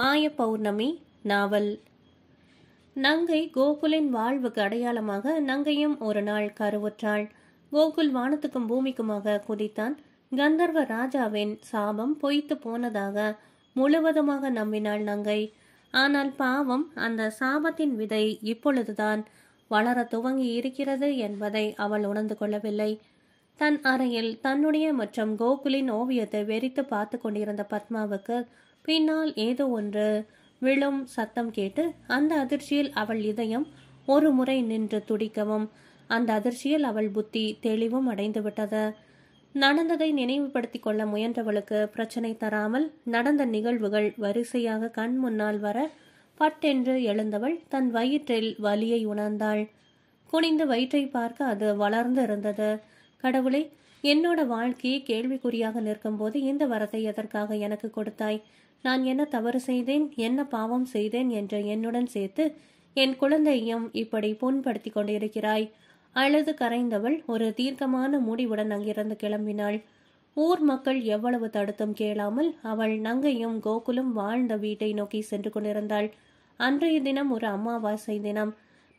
மாய பௌர்ணமி நாவல் நங்கை கோகுலின் வாழ்வுக்கு அடையாளமாக நங்கையும் ஒரு நாள் கருவுற்றாள் கோகுல் வானத்துக்கும் பூமிக்குமாக குதித்தான் கந்தர்வ ராஜாவின் சாபம் பொய்த்து போனதாக முழுவதுமாக நம்பினாள் நங்கை ஆனால் பாவம் அந்த சாபத்தின் விதை இப்பொழுதுதான் வளர துவங்கி இருக்கிறது என்பதை அவள் உணர்ந்து கொள்ளவில்லை தன் அறையில் தன்னுடைய மற்றும் கோகுலின் ஓவியத்தை வெறித்து பார்த்து கொண்டிருந்த பத்மாவுக்கு பின்னால் ஏதோ ஒன்று விழும் சத்தம் கேட்டு அந்த அதிர்ச்சியில் அவள் இதயம் ஒரு முறை நின்று துடிக்கவும் அந்த அதிர்ச்சியில் அவள் புத்தி தெளிவும் அடைந்து விட்டது நடந்ததை நினைவுபடுத்தி கொள்ள முயன்றவளுக்கு பிரச்சனை தராமல் நடந்த நிகழ்வுகள் வரிசையாக கண் முன்னால் வர பட்டென்று எழுந்தவள் தன் வயிற்றில் வலியை உணர்ந்தாள் குனிந்து வயிற்றை பார்க்க அது வளர்ந்து இருந்தது கடவுளே என்னோட வாழ்க்கையை கேள்விக்குறியாக நிற்கும் போது இந்த வரத்தை எதற்காக எனக்கு கொடுத்தாய் நான் என்ன தவறு செய்தேன் என்ன பாவம் செய்தேன் என்ற என்னுடன் சேர்த்து என் குழந்தையும் இப்படி புண்படுத்தி கொண்டிருக்கிறாய் அழுது கரைந்தவள் ஒரு தீர்க்கமான முடிவுடன் அங்கிருந்து கிளம்பினாள் ஊர் மக்கள் எவ்வளவு தடுத்தும் கேளாமல் அவள் நங்கையும் கோகுலும் வாழ்ந்த வீட்டை நோக்கி சென்று கொண்டிருந்தாள் அன்றைய தினம் ஒரு அமாவாசை தினம்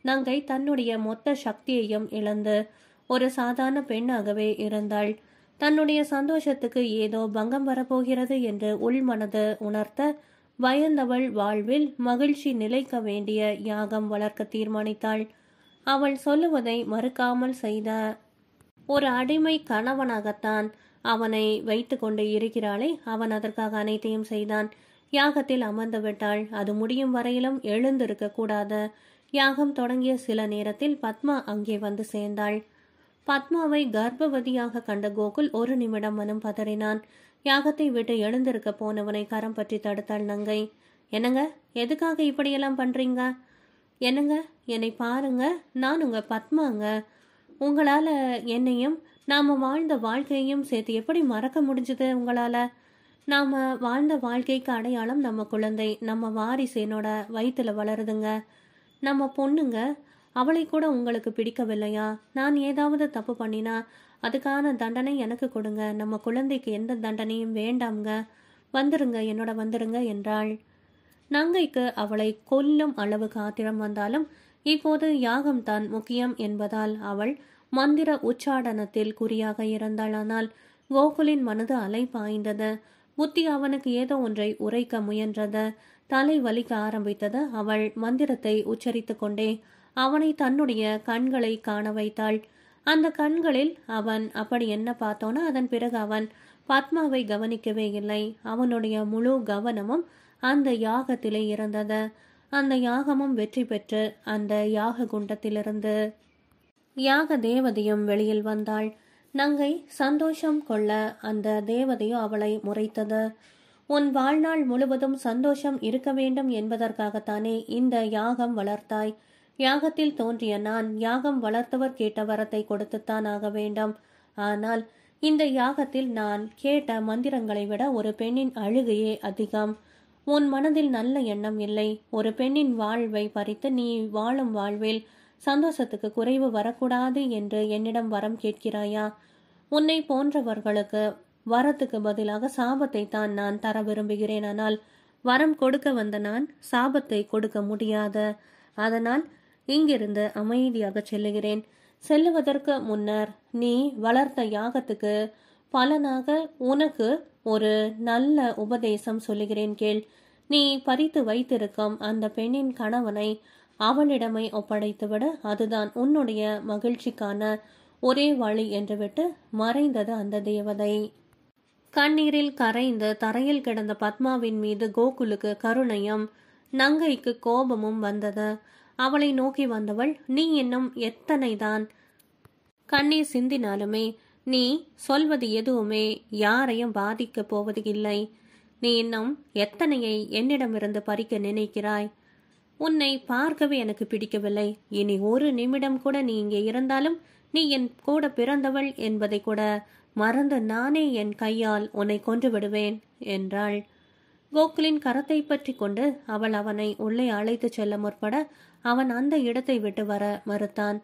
நங்கை தன்னுடைய மொத்த சக்தியையும் இழந்து ஒரு சாதாரண பெண்ணாகவே இருந்தாள் தன்னுடைய சந்தோஷத்துக்கு ஏதோ பங்கம் வரப்போகிறது என்று உள்மனது உணர்த்த பயந்தவள் வாழ்வில் மகிழ்ச்சி நிலைக்க வேண்டிய யாகம் வளர்க்க தீர்மானித்தாள் அவள் சொல்லுவதை மறுக்காமல் செய்த ஒரு அடிமை கணவனாகத்தான் அவனை வைத்து கொண்டு இருக்கிறாளே அவன் அதற்காக அனைத்தையும் செய்தான் யாகத்தில் அமர்ந்து விட்டாள் அது முடியும் வரையிலும் எழுந்திருக்க கூடாது யாகம் தொடங்கிய சில நேரத்தில் பத்மா அங்கே வந்து சேர்ந்தாள் பத்மாவை கர்ப்பவதியாக கண்ட கோகுல் ஒரு நிமிடம் மனம் பதறினான் யாகத்தை விட்டு எழுந்திருக்க போனவனை கரம் பற்றி தடுத்தாள் நங்கை என்னங்க எதுக்காக இப்படியெல்லாம் பண்றீங்க என்னங்க என்னை பாருங்க நான் உங்க பத்மாங்க உங்களால என்னையும் நாம வாழ்ந்த வாழ்க்கையையும் சேர்த்து எப்படி மறக்க முடிஞ்சது உங்களால நாம வாழ்ந்த வாழ்க்கைக்கு அடையாளம் நம்ம குழந்தை நம்ம வாரிசு என்னோட வயிற்றுல வளருதுங்க நம்ம பொண்ணுங்க அவளை கூட உங்களுக்கு பிடிக்கவில்லையா நான் ஏதாவது தப்பு பண்ணினா அதுக்கான தண்டனை எனக்கு கொடுங்க நம்ம குழந்தைக்கு எந்த தண்டனையும் வேண்டாம்ங்க வந்துருங்க என்னோட வந்துருங்க என்றாள் நங்கைக்கு அவளை கொல்லும் அளவுக்கு ஆத்திரம் வந்தாலும் இப்போது யாகம் தான் முக்கியம் என்பதால் அவள் மந்திர உச்சாடனத்தில் குறியாக இருந்தாள் ஆனால் கோகுலின் மனது அலை பாய்ந்தது புத்தி அவனுக்கு ஏதோ ஒன்றை உரைக்க முயன்றது தலை வலிக்க ஆரம்பித்தது அவள் மந்திரத்தை உச்சரித்துக் கொண்டே அவனை தன்னுடைய கண்களை காண வைத்தாள் அந்த கண்களில் அவன் அப்படி என்ன பார்த்தோன்னா அதன் பிறகு அவன் பத்மாவை கவனிக்கவே இல்லை அவனுடைய முழு கவனமும் அந்த யாகத்திலே இருந்தது அந்த யாகமும் வெற்றி பெற்று அந்த யாக குண்டத்திலிருந்து யாக தேவதையும் வெளியில் வந்தாள் நங்கை சந்தோஷம் கொள்ள அந்த தேவதையோ அவளை முறைத்தது உன் வாழ்நாள் முழுவதும் சந்தோஷம் இருக்க வேண்டும் என்பதற்காகத்தானே இந்த யாகம் வளர்த்தாய் யாகத்தில் தோன்றிய நான் யாகம் வளர்த்தவர் கேட்ட வரத்தை கொடுத்துத்தான் ஆக வேண்டும் ஆனால் இந்த யாகத்தில் நான் கேட்ட மந்திரங்களை விட ஒரு பெண்ணின் அழுகையே அதிகம் உன் மனதில் நல்ல எண்ணம் இல்லை ஒரு பெண்ணின் வாழ்வை பறித்து நீ வாழும் வாழ்வில் சந்தோஷத்துக்கு குறைவு வரக்கூடாது என்று என்னிடம் வரம் கேட்கிறாயா உன்னை போன்றவர்களுக்கு வரத்துக்கு பதிலாக சாபத்தை தான் நான் தர விரும்புகிறேன் ஆனால் வரம் கொடுக்க வந்த நான் சாபத்தை கொடுக்க முடியாது அதனால் இங்கிருந்து அமைதியாக செல்லுகிறேன் செல்லுவதற்கு முன்னர் நீ வளர்த்த யாகத்துக்கு பலனாக உனக்கு ஒரு நல்ல உபதேசம் சொல்லுகிறேன் கேள் நீ பறித்து வைத்திருக்கும் அந்த பெண்ணின் கணவனை அவளிடமே ஒப்படைத்துவிட அதுதான் உன்னுடைய மகிழ்ச்சிக்கான ஒரே வழி என்று விட்டு மறைந்தது அந்த தேவதை கண்ணீரில் கரைந்து தரையில் கிடந்த பத்மாவின் மீது கோகுலுக்கு கருணையும் நங்கைக்கு கோபமும் வந்தது அவளை நோக்கி வந்தவள் நீ இன்னும் எத்தனைதான் கண்ணீர் சிந்தினாலுமே நீ சொல்வது எதுவுமே யாரையும் பாதிக்கப் போவது இல்லை நீ இன்னும் எத்தனையை என்னிடமிருந்து பறிக்க நினைக்கிறாய் உன்னை பார்க்கவே எனக்கு பிடிக்கவில்லை இனி ஒரு நிமிடம் கூட நீ இங்கே இருந்தாலும் நீ என் கூட பிறந்தவள் என்பதை கூட மறந்து நானே என் கையால் உன்னை கொன்று விடுவேன் என்றாள் கோகுலின் கரத்தை பற்றி கொண்டு அவள் அவனை உள்ளே அழைத்து செல்ல முற்பட அவன் அந்த இடத்தை விட்டு வர மறுத்தான்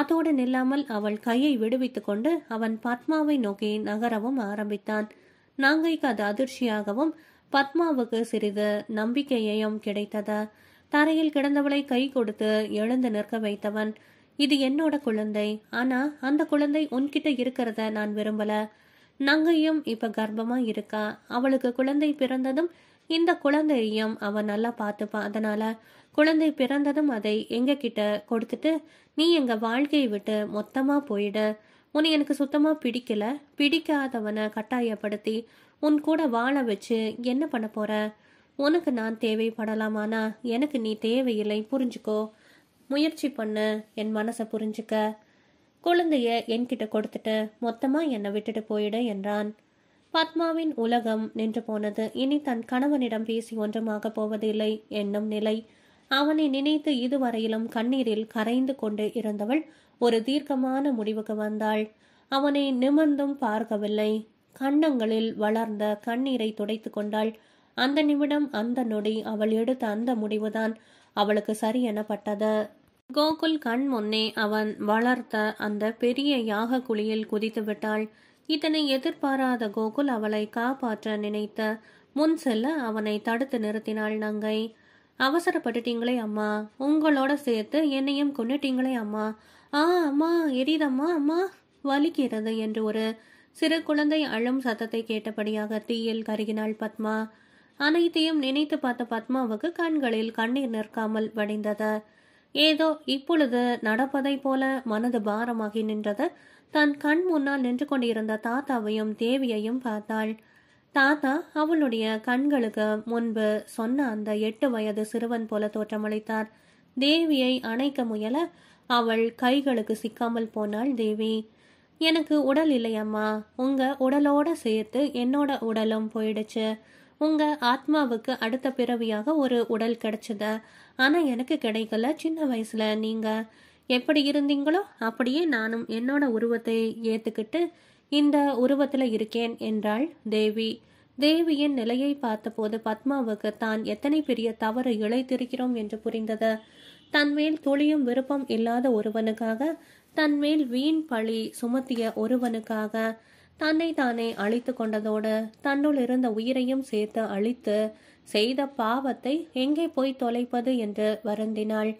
அதோடு நில்லாமல் அவள் கையை விடுவித்துக் கொண்டு அவன் பத்மாவை நோக்கி நகரவும் ஆரம்பித்தான் நாங்கைக்கு அது அதிர்ச்சியாகவும் பத்மாவுக்கு சிறிது நம்பிக்கையையும் கிடைத்தது தரையில் கிடந்தவளை கை கொடுத்து எழுந்து நிற்க வைத்தவன் இது என்னோட குழந்தை ஆனா அந்த குழந்தை உன்கிட்ட இருக்கிறத நான் விரும்பல நங்கையும் இப்ப கர்ப்பமா இருக்கா அவளுக்கு குழந்தை பிறந்ததும் இந்த குழந்தையையும் அவன் நல்லா பார்த்துப்பான் அதனால குழந்தை பிறந்ததும் அதை எங்க கிட்ட கொடுத்துட்டு நீ எங்க வாழ்க்கையை விட்டு மொத்தமா போயிட உன்னை எனக்கு சுத்தமா பிடிக்கல பிடிக்காதவனை கட்டாயப்படுத்தி உன் கூட வாழ வச்சு என்ன பண்ண போற உனக்கு நான் தேவைப்படலாமானா எனக்கு நீ தேவையில்லை புரிஞ்சுக்கோ முயற்சி பண்ணு என் மனசை புரிஞ்சுக்க குழந்தைய என்கிட்ட கொடுத்துட்டு மொத்தமா என்னை விட்டுட்டு போயிடு என்றான் பத்மாவின் உலகம் நின்று போனது இனி தன் கணவனிடம் பேசி ஒன்றுமாக போவதில்லை என்னும் நிலை அவனை நினைத்து இதுவரையிலும் கண்ணீரில் கரைந்து கொண்டு இருந்தவள் ஒரு தீர்க்கமான முடிவுக்கு வந்தாள் அவனை நிமிர்ந்தும் பார்க்கவில்லை கண்ணங்களில் வளர்ந்த கண்ணீரை துடைத்து கொண்டாள் அந்த நிமிடம் அந்த நொடி அவள் எடுத்த அந்த முடிவுதான் அவளுக்கு சரியெனப்பட்டது கோகுல் கண் முன்னே அவன் வளர்த்த அந்த பெரிய யாக குழியில் குதித்து விட்டாள் இதனை எதிர்பாராத கோகுல் அவளை காப்பாற்ற நினைத்த முன் செல்ல அவனை தடுத்து நிறுத்தினாள் நங்கை அவசரப்பட்டுட்டீங்களே அம்மா உங்களோட சேர்த்து என்னையும் கொண்டுட்டீங்களே அம்மா ஆ அம்மா எரியுதம்மா அம்மா வலிக்கிறது என்று ஒரு சிறு குழந்தை அழும் சத்தத்தை கேட்டபடியாக தீயில் கருகினாள் பத்மா அனைத்தையும் நினைத்து பார்த்த பத்மாவுக்கு கண்களில் கண்ணீர் நிற்காமல் வடிந்தது ஏதோ இப்பொழுது நடப்பதை போல மனது பாரமாகி நின்றது தன் கண் முன்னால் நின்று கொண்டிருந்த தாத்தாவையும் தேவியையும் பார்த்தாள் தாத்தா அவளுடைய கண்களுக்கு முன்பு சொன்ன அந்த எட்டு வயது சிறுவன் போல தோற்றமளித்தார் தேவியை அணைக்க முயல அவள் கைகளுக்கு சிக்காமல் போனாள் தேவி எனக்கு உடல் இல்லையம்மா உங்க உடலோட சேர்த்து என்னோட உடலும் போயிடுச்சு உங்க ஆத்மாவுக்கு அடுத்த பிறவியாக ஒரு உடல் கிடைச்சது ஆனா எனக்கு கிடைக்கல சின்ன வயசுல நீங்க எப்படி இருந்தீங்களோ அப்படியே நானும் என்னோட உருவத்தை ஏத்துக்கிட்டு இந்த உருவத்தில் இருக்கேன் என்றாள் தேவி தேவியின் நிலையை பார்த்தபோது பத்மாவுக்கு தான் எத்தனை பெரிய தவறு இழைத்திருக்கிறோம் என்று புரிந்தது தன்மேல் துளியும் விருப்பம் இல்லாத ஒருவனுக்காக தன்மேல் வீண் பழி சுமத்திய ஒருவனுக்காக தன்னை தானே அழித்து கொண்டதோடு தன்னுள் இருந்த உயிரையும் சேர்த்து அழித்து செய்த பாவத்தை எங்கே போய் தொலைப்பது என்று வருந்தினாள்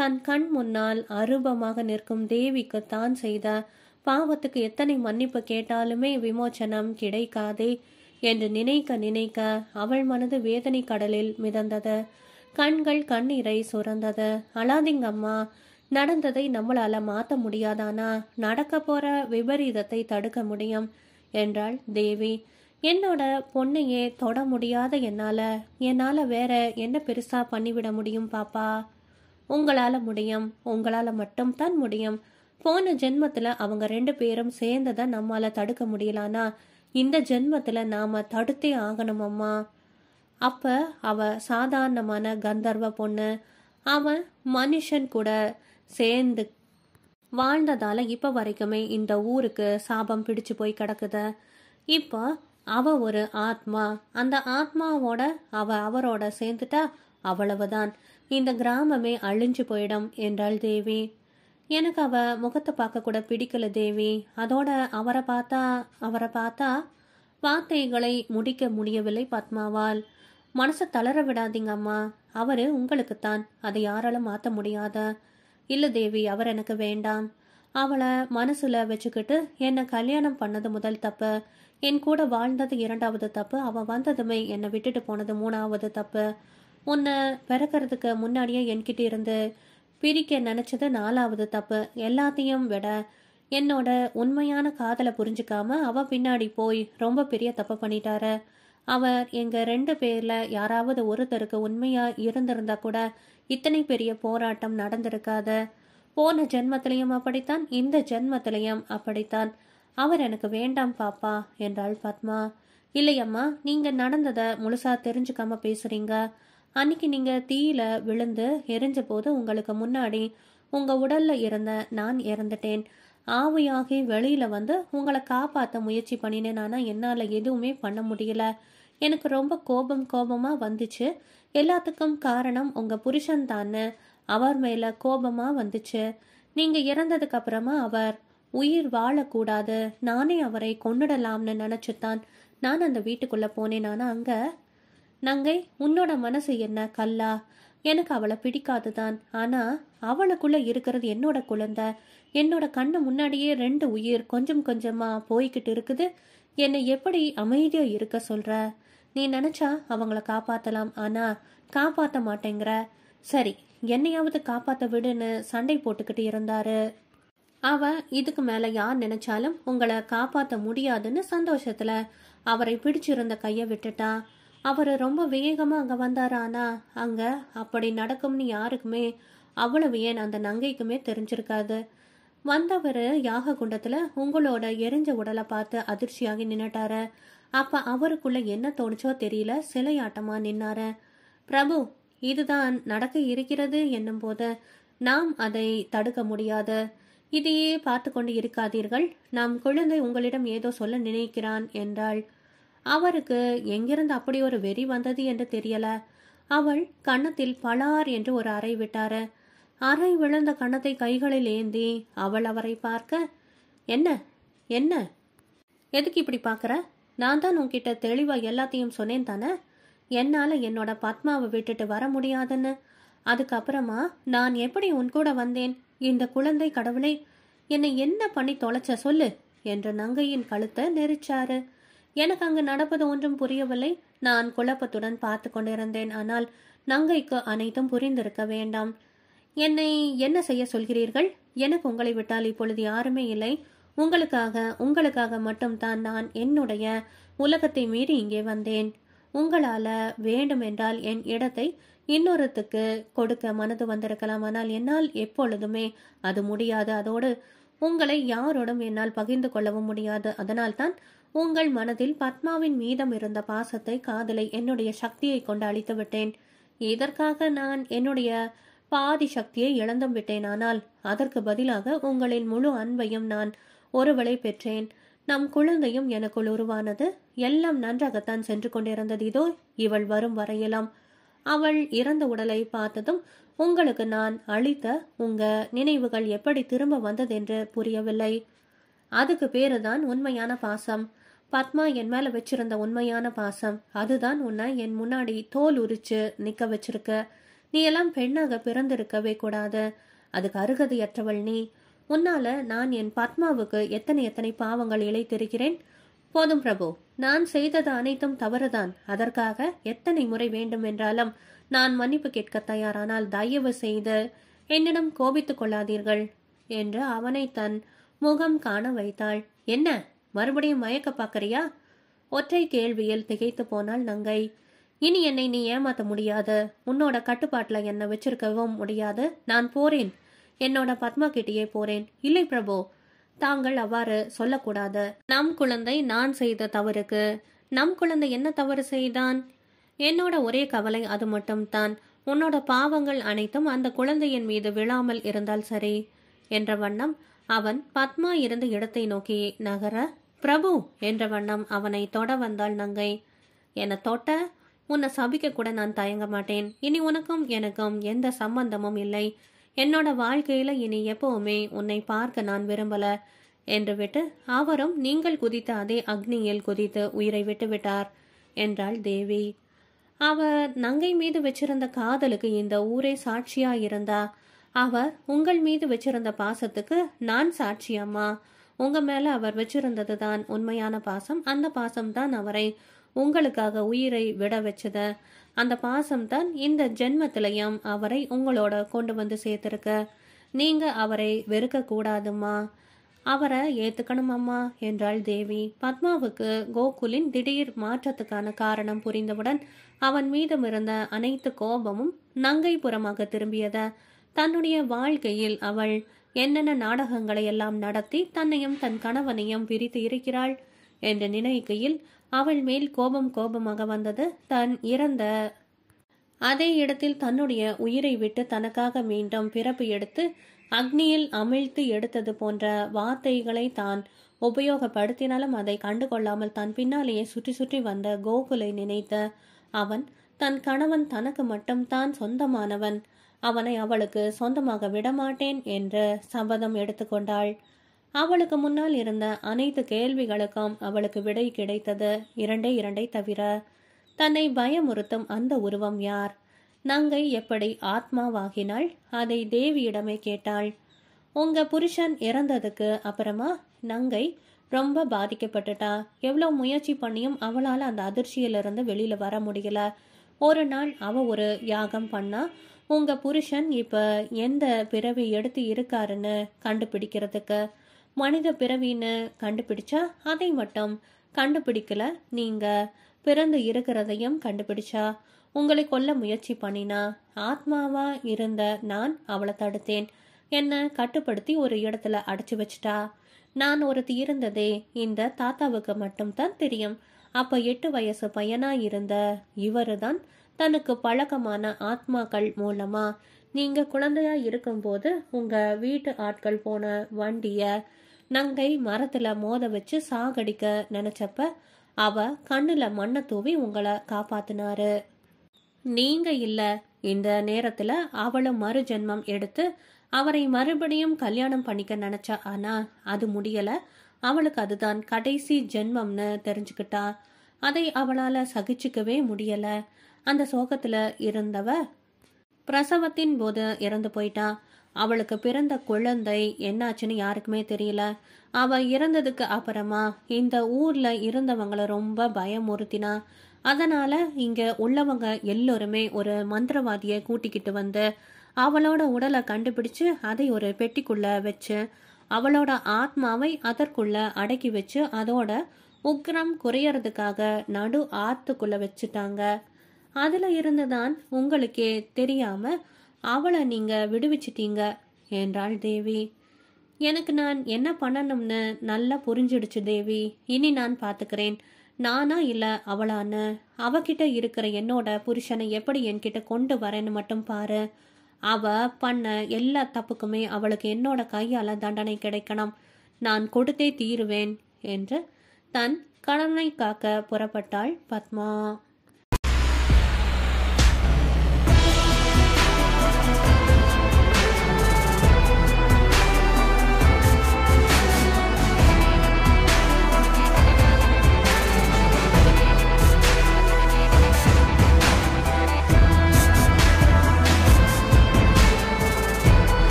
தன் கண் முன்னால் அருபமாக நிற்கும் தேவிக்கு தான் செய்த பாவத்துக்கு எத்தனை மன்னிப்பு கேட்டாலுமே விமோச்சனம் கிடைக்காதே என்று நினைக்க நினைக்க அவள் மனது வேதனை கடலில் மிதந்தது கண்கள் கண்ணீரை சுரந்தது அம்மா நடந்ததை நம்மளால மாத்த முடியாதானா நடக்க போற விபரீதத்தை தடுக்க முடியும் என்றாள் தேவி என்னோட பொண்ணையே தொட முடியாத என்னால என்னால வேற என்ன பெருசா பண்ணிவிட முடியும் பாப்பா உங்களால முடியும் உங்களால மட்டும் தான் முடியும் போன ஜென்மத்தில் அவங்க ரெண்டு பேரும் சேர்ந்ததை நம்மால தடுக்க முடியலானா இந்த ஜென்மத்தில் நாம் தடுத்தே ஆகணும் அம்மா அப்போ அவ சாதாரணமான கந்தர்வ பொண்ணு அவன் மனுஷன் கூட சேர்ந்து வாழ்ந்ததால இப்போ வரைக்குமே இந்த ஊருக்கு சாபம் பிடிச்சு போய் கிடக்குத இப்போ அவ ஒரு ஆத்மா அந்த ஆத்மாவோட அவ அவரோட சேர்ந்துட்டா அவ்வளவுதான் இந்த கிராமமே அழிஞ்சு போயிடும் என்றாள் தேவி எனக்கு அவ முகத்தை பார்க்க கூட பிடிக்கல தேவி அதோட அவரை பார்த்தா அவரை பார்த்தா வார்த்தைகளை முடிக்க முடியவில்லை பத்மாவால் மனசை தளர விடாதீங்க அம்மா அவரு உங்களுக்குத்தான் அதை யாராலும் மாற்ற முடியாத இல்லை தேவி அவர் எனக்கு வேண்டாம் அவளை மனசுல வச்சுக்கிட்டு என்னை கல்யாணம் பண்ணது முதல் தப்பு என் கூட வாழ்ந்தது இரண்டாவது தப்பு அவ வந்ததுமே என்னை விட்டுட்டு போனது மூணாவது தப்பு உன்னை பிறக்கிறதுக்கு முன்னாடியே என்கிட்ட இருந்து பிரிக்க நினச்சது நாலாவது தப்பு எல்லாத்தையும் விட என்னோட உண்மையான காதலை புரிஞ்சுக்காம அவ பின்னாடி போய் ரொம்ப பெரிய தப்பு பண்ணிட்டார அவர் எங்க ரெண்டு பேர்ல யாராவது ஒருத்தருக்கு உண்மையா இருந்திருந்தா கூட இத்தனை பெரிய போராட்டம் நடந்திருக்காது போன ஜென்மத்திலையும் அப்படித்தான் இந்த ஜென்மத்திலையும் அப்படித்தான் அவர் எனக்கு வேண்டாம் பாப்பா என்றாள் பத்மா இல்லையம்மா நீங்க நடந்ததை முழுசா தெரிஞ்சுக்காம பேசுறீங்க அன்னைக்கு நீங்கள் தீயில விழுந்து எரிஞ்ச போது உங்களுக்கு முன்னாடி உங்கள் உடலில் இருந்த நான் இறந்துட்டேன் ஆவியாகி வெளியில் வந்து உங்களை காப்பாற்ற முயற்சி பண்ணினேன் ஆனா என்னால் எதுவுமே பண்ண முடியல எனக்கு ரொம்ப கோபம் கோபமாக வந்துச்சு எல்லாத்துக்கும் காரணம் உங்கள் புருஷன் தான் அவர் மேலே கோபமாக வந்துச்சு நீங்கள் இறந்ததுக்கு அப்புறமா அவர் உயிர் வாழக்கூடாது நானே அவரை கொண்டுடலாம்னு நினச்சித்தான் நான் அந்த வீட்டுக்குள்ளே போனேன் ஆனா அங்கே நங்கை உன்னோட மனசு என்ன கல்லா எனக்கு அவளை பிடிக்காது தான் ஆனால் அவளுக்குள்ள இருக்கிறது என்னோட குழந்தை என்னோட கண்ணு முன்னாடியே ரெண்டு உயிர் கொஞ்சம் கொஞ்சமாக போய்கிட்டு இருக்குது என்னை எப்படி அமைதியாக இருக்க சொல்கிற நீ நினச்சா அவங்கள காப்பாற்றலாம் ஆனால் காப்பாற்ற மாட்டேங்கிற சரி என்னையாவது காப்பாற்ற விடுன்னு சண்டை போட்டுக்கிட்டு இருந்தாரு அவ இதுக்கு மேல யார் நினைச்சாலும் உங்களை காப்பாற்ற முடியாதுன்னு சந்தோஷத்துல அவரை பிடிச்சிருந்த கையை விட்டுட்டான் அவர் ரொம்ப வேகமாக அங்கே வந்தார் ஆனால் அங்கே அப்படி நடக்கும்னு யாருக்குமே அவ்வளவு ஏன் அந்த நங்கைக்குமே தெரிஞ்சிருக்காது வந்தவர் யாக குண்டத்தில் உங்களோட எரிஞ்ச உடலை பார்த்து அதிர்ச்சியாகி நின்னுட்டாரு அப்போ அவருக்குள்ள என்ன தோணுச்சோ தெரியல சிலையாட்டமாக நின்னாரு பிரபு இதுதான் நடக்க இருக்கிறது என்னும் போது நாம் அதை தடுக்க முடியாது இதையே பார்த்து கொண்டு இருக்காதீர்கள் நாம் குழந்தை உங்களிடம் ஏதோ சொல்ல நினைக்கிறான் என்றாள் அவருக்கு எங்கிருந்து அப்படி ஒரு வெறி வந்தது என்று தெரியல அவள் கன்னத்தில் பலார் என்று ஒரு அறை விட்டாரு அறை விழுந்த கன்னத்தை கைகளில் ஏந்தி அவள் அவரை பார்க்க என்ன என்ன எதுக்கு இப்படி பார்க்குற நான் தான் உன்கிட்ட தெளிவாக எல்லாத்தையும் சொன்னேன் தானே என்னால் என்னோட பத்மாவை விட்டுட்டு வர முடியாதுன்னு அதுக்கப்புறமா நான் எப்படி உன் கூட வந்தேன் இந்த குழந்தை கடவுளை என்னை என்ன பண்ணி தொலைச்ச சொல்லு என்று நங்கையின் கழுத்தை நெரிச்சாரு எனக்கு அங்கு நடப்பது ஒன்றும் புரியவில்லை நான் குழப்பத்துடன் பார்த்து கொண்டிருந்தேன் ஆனால் நங்கைக்கு அனைத்தும் புரிந்திருக்க வேண்டாம் என்னை என்ன செய்ய சொல்கிறீர்கள் எனக்கு உங்களை விட்டால் இப்பொழுது யாருமே இல்லை உங்களுக்காக உங்களுக்காக மட்டும்தான் நான் என்னுடைய உலகத்தை மீறி இங்கே வந்தேன் உங்களால வேண்டுமென்றால் என் இடத்தை இன்னொருத்துக்கு கொடுக்க மனது வந்திருக்கலாம் ஆனால் என்னால் எப்பொழுதுமே அது முடியாது அதோடு உங்களை யாரோடும் என்னால் பகிர்ந்து கொள்ளவும் முடியாது அதனால்தான் உங்கள் மனதில் பத்மாவின் மீதம் இருந்த பாசத்தை காதலை என்னுடைய சக்தியை கொண்டு அழித்து விட்டேன் இதற்காக நான் என்னுடைய பாதி சக்தியை இழந்தும் விட்டேன் ஆனால் அதற்கு பதிலாக உங்களின் முழு அன்பையும் நான் ஒருவளை பெற்றேன் நம் குழந்தையும் எனக்குள் உருவானது எல்லாம் நன்றாகத்தான் சென்று கொண்டிருந்தது இதோ இவள் வரும் வரையலாம் அவள் இறந்த உடலை பார்த்ததும் உங்களுக்கு நான் அளித்த உங்க நினைவுகள் எப்படி திரும்ப வந்ததென்று புரியவில்லை அதுக்கு பேருதான் உண்மையான பாசம் பத்மா என் மேல வச்சிருந்த உண்மையான பாசம் அதுதான் உன்னை என் முன்னாடி தோல் உரிச்சு நிக்க வச்சிருக்க நீ எல்லாம் பெண்ணாக பிறந்திருக்கவே கூடாது அதுக்கு அருகதையற்றவள் நீ உன்னால நான் என் பத்மாவுக்கு எத்தனை எத்தனை பாவங்கள் இழைத்திருக்கிறேன் போதும் பிரபு நான் செய்தது அனைத்தும் தவறுதான் அதற்காக எத்தனை முறை வேண்டும் என்றாலும் நான் மன்னிப்பு கேட்க தயாரானால் தயவு செய்து என்னிடம் கோபித்துக் கொள்ளாதீர்கள் என்று அவனை தன் முகம் காண வைத்தாள் என்ன மறுபடியும் மயக்க பாக்கறியா ஒற்றை கேள்வியில் திகைத்து போனால் நங்கை இனி என்னை நீ ஏமாத்த முடியாது உன்னோட கட்டுப்பாட்டில் என்னை வச்சிருக்கவும் முடியாது நான் போறேன் என்னோட பத்மா கிட்டேயே போறேன் இல்லை பிரபு தாங்கள் அவ்வாறு சொல்லக்கூடாது நம் குழந்தை நான் செய்த தவறுக்கு நம் குழந்தை என்ன தவறு செய்தான் என்னோட ஒரே கவலை அது மட்டும்தான் உன்னோட பாவங்கள் அனைத்தும் அந்த குழந்தையின் மீது விழாமல் இருந்தால் சரி என்ற வண்ணம் அவன் பத்மா இருந்த இடத்தை நோக்கி நகர பிரபு என்ற வண்ணம் அவனை தொட வந்தாள் நங்கை என்னை தொட்ட உன்னை சபிக்க கூட நான் தயங்க மாட்டேன் இனி உனக்கும் எனக்கும் எந்த சம்பந்தமும் இல்லை என்னோட வாழ்க்கையில இனி எப்பவுமே உன்னை பார்க்க நான் விரும்பல என்று விட்டு அவரும் நீங்கள் குதித்த அதே அக்னியில் குதித்து உயிரை விட்டு விட்டார் என்றாள் தேவி அவ நங்கை மீது வச்சிருந்த காதலுக்கு இந்த ஊரே சாட்சியா இருந்தா அவ உங்கள் மீது வச்சிருந்த பாசத்துக்கு நான் சாட்சியம்மா உங்க மேல அவர் வச்சிருந்தது தான் உண்மையான பாசம் அந்த பாசம் தான் அவரை உங்களுக்காக உயிரை விட வச்சது அந்த பாசம் தான் இந்த ஜென்மத்திலையும் அவரை உங்களோட கொண்டு வந்து சேர்த்திருக்க நீங்க அவரை வெறுக்க கூடாதுமா அவரை ஏத்துக்கணுமாம்மா என்றாள் தேவி பத்மாவுக்கு கோகுலின் திடீர் மாற்றத்துக்கான காரணம் புரிந்தவுடன் அவன் மீதும் இருந்த அனைத்து கோபமும் நங்கைப்புறமாக திரும்பியத தன்னுடைய வாழ்க்கையில் அவள் என்னென்ன நாடகங்களை எல்லாம் நடத்தி தன்னையும் தன் கணவனையும் விரித்து இருக்கிறாள் என்று நினைக்கையில் அவள் மேல் கோபம் கோபமாக வந்தது தன் இறந்த அதே இடத்தில் தன்னுடைய உயிரை விட்டு தனக்காக மீண்டும் பிறப்பு எடுத்து அக்னியில் அமிழ்த்து எடுத்தது போன்ற வார்த்தைகளை தான் உபயோகப்படுத்தினாலும் அதை கண்டுகொள்ளாமல் தன் பின்னாலேயே சுற்றி சுற்றி வந்த கோகுலை நினைத்த அவன் தன் கணவன் தனக்கு மட்டும் தான் சொந்தமானவன் அவனை அவளுக்கு சொந்தமாக விடமாட்டேன் என்று சபதம் எடுத்துக்கொண்டாள் அவளுக்கு முன்னால் இருந்த அனைத்து கேள்விகளுக்கும் அவளுக்கு விடை கிடைத்தது இரண்டே இரண்டை தவிர தன்னை பயமுறுத்தும் அந்த உருவம் யார் நங்கை எப்படி ஆத்மாவாகினாள் அதை தேவியிடமே கேட்டாள் உங்க புருஷன் இறந்ததுக்கு அப்புறமா நங்கை ரொம்ப பாதிக்கப்பட்டுட்டா எவ்வளோ முயற்சி பண்ணியும் அவளால் அந்த அதிர்ச்சியிலிருந்து வெளியில் வர முடியல ஒரு நாள் அவ ஒரு யாகம் பண்ணா உங்க புருஷன் இப்ப எந்த பிறவி எடுத்து இருக்காருன்னு கண்டுபிடிக்கிறதுக்கு மனித பிறவின்னு கண்டுபிடிச்சா அதை மட்டும் கண்டுபிடிக்கல நீங்க பிறந்து இருக்கிறதையும் கண்டுபிடிச்சா உங்களை கொல்ல முயற்சி பண்ணினா ஆத்மாவா இருந்த நான் அவளை தடுத்தேன் என்ன கட்டுப்படுத்தி ஒரு இடத்துல அடைச்சு வச்சிட்டா நான் ஒருத்தி இருந்ததே இந்த தாத்தாவுக்கு மட்டும்தான் தெரியும் அப்ப எட்டு வயசு பையனா இருந்த இவரு தான் தனக்கு பழக்கமான ஆத்மாக்கள் மூலமா நீங்க குழந்தையா இருக்கும்போது உங்க வீட்டு ஆட்கள் போன வண்டிய நங்கை மரத்துல மோத வச்சு சாகடிக்க நினைச்சப்ப அவ கண்ணுல மண்ணை தூவி உங்களை காப்பாத்தினாரு நீங்க இல்ல இந்த நேரத்துல அவளும் மறு ஜென்மம் எடுத்து அவரை மறுபடியும் கல்யாணம் பண்ணிக்க நினைச்சா ஆனா அது முடியல அவளுக்கு அதுதான் கடைசி ஜென்மம்னு தெரிஞ்சுக்கிட்டா அதை அவளால சகிச்சுக்கவே முடியல அந்த சோகத்தில் இருந்தவ பிரசவத்தின் போது இறந்து போயிட்டா அவளுக்கு பிறந்த குழந்தை என்னாச்சுன்னு யாருக்குமே தெரியல அவ இறந்ததுக்கு அப்புறமா இந்த ஊர்ல இருந்தவங்கள ரொம்ப பயமுறுத்தினா அதனால இங்க உள்ளவங்க எல்லோருமே ஒரு மந்திரவாதியை கூட்டிக்கிட்டு வந்து அவளோட உடலை கண்டுபிடிச்சு அதை ஒரு பெட்டிக்குள்ள வச்சு அவளோட ஆத்மாவை அதற்குள்ள அடக்கி வச்சு அதோட உக்ரம் குறையறதுக்காக நடு ஆத்துக்குள்ள வச்சுட்டாங்க அதில் இருந்து தான் உங்களுக்கே தெரியாம அவளை நீங்க விடுவிச்சிட்டீங்க என்றாள் தேவி எனக்கு நான் என்ன பண்ணணும்னு நல்லா புரிஞ்சிடுச்சு தேவி இனி நான் பாத்துக்கிறேன் நானா இல்லை அவளான்னு அவகிட்ட இருக்கிற என்னோட புருஷனை எப்படி என்கிட்ட கொண்டு வரேன்னு மட்டும் பாரு அவ பண்ண எல்லா தப்புக்குமே அவளுக்கு என்னோட கையால தண்டனை கிடைக்கணும் நான் கொடுத்தே தீருவேன் என்று தன் கடனை காக்க புறப்பட்டாள் பத்மா